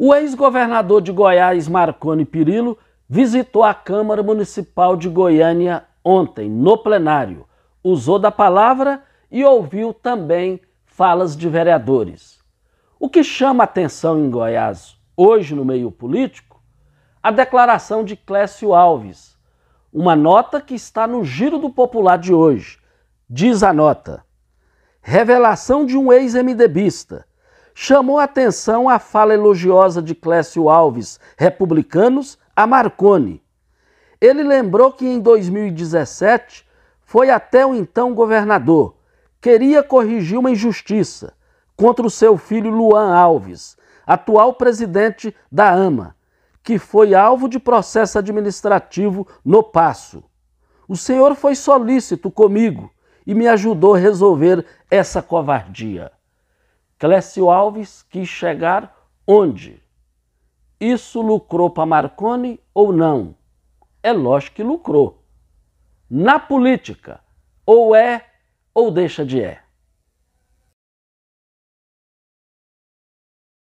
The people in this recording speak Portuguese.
O ex-governador de Goiás, Marconi Pirillo, visitou a Câmara Municipal de Goiânia ontem, no plenário. Usou da palavra e ouviu também falas de vereadores. O que chama atenção em Goiás hoje no meio político? A declaração de Clécio Alves, uma nota que está no Giro do Popular de hoje. Diz a nota: revelação de um ex-MDBista chamou atenção a fala elogiosa de Clécio Alves, republicanos, a Marconi. Ele lembrou que em 2017 foi até o então governador. Queria corrigir uma injustiça contra o seu filho Luan Alves, atual presidente da AMA, que foi alvo de processo administrativo no Passo. O senhor foi solícito comigo e me ajudou a resolver essa covardia. Clécio Alves quis chegar onde? Isso lucrou para Marconi ou não? É lógico que lucrou. Na política, ou é ou deixa de é.